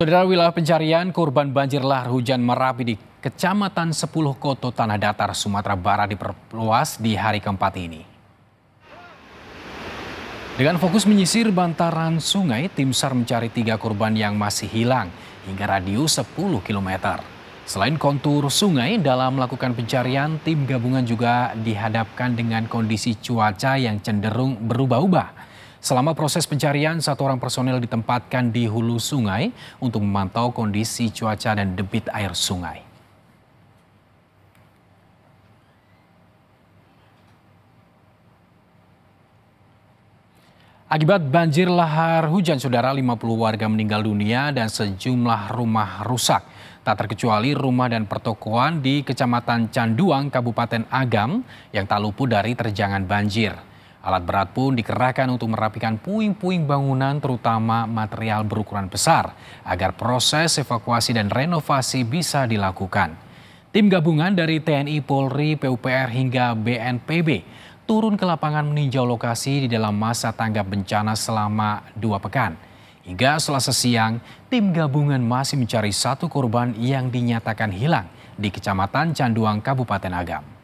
Saudara wilayah pencarian korban banjir lahar hujan Merapi di Kecamatan sepuluh Koto Tanah Datar, Sumatera Barat diperluas di hari keempat ini. Dengan fokus menyisir bantaran sungai, tim SAR mencari tiga korban yang masih hilang hingga radius 10 km. Selain kontur sungai, dalam melakukan pencarian, tim gabungan juga dihadapkan dengan kondisi cuaca yang cenderung berubah-ubah. Selama proses pencarian, satu orang personil ditempatkan di hulu sungai untuk memantau kondisi cuaca dan debit air sungai. Akibat banjir lahar hujan, saudara 50 warga meninggal dunia dan sejumlah rumah rusak. Tak terkecuali rumah dan pertokoan di Kecamatan Canduang, Kabupaten Agam yang tak luput dari terjangan banjir. Alat berat pun dikerahkan untuk merapikan puing-puing bangunan terutama material berukuran besar agar proses evakuasi dan renovasi bisa dilakukan. Tim gabungan dari TNI, Polri, PUPR hingga BNPB turun ke lapangan meninjau lokasi di dalam masa tanggap bencana selama dua pekan. Hingga selasa siang, tim gabungan masih mencari satu korban yang dinyatakan hilang di Kecamatan Canduang, Kabupaten Agam.